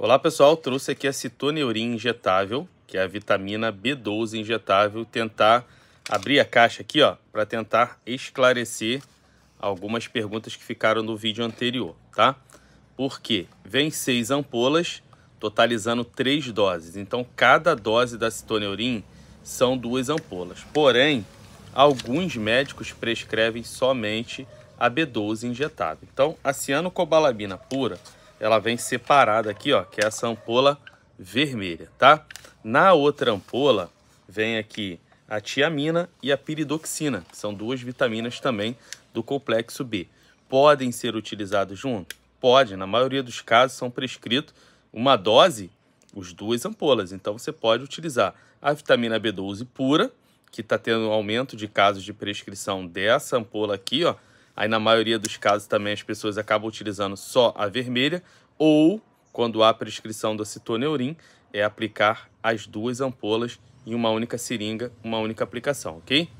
Olá pessoal, trouxe aqui a citoneurin injetável, que é a vitamina B12 injetável, tentar abrir a caixa aqui, ó, para tentar esclarecer algumas perguntas que ficaram no vídeo anterior, tá? Porque vem seis ampolas, totalizando três doses. Então, cada dose da citoneurin são duas ampolas. Porém, alguns médicos prescrevem somente a B12 injetável. Então, a cianocobalamina pura ela vem separada aqui, ó, que é essa ampola vermelha, tá? Na outra ampola vem aqui a tiamina e a piridoxina, que são duas vitaminas também do complexo B. Podem ser utilizados juntos? Pode, na maioria dos casos são prescritos uma dose, os duas ampolas. Então você pode utilizar a vitamina B12 pura, que está tendo um aumento de casos de prescrição dessa ampola aqui, ó, Aí, na maioria dos casos, também as pessoas acabam utilizando só a vermelha ou, quando há prescrição do citoneurin é aplicar as duas ampolas em uma única seringa, uma única aplicação, ok?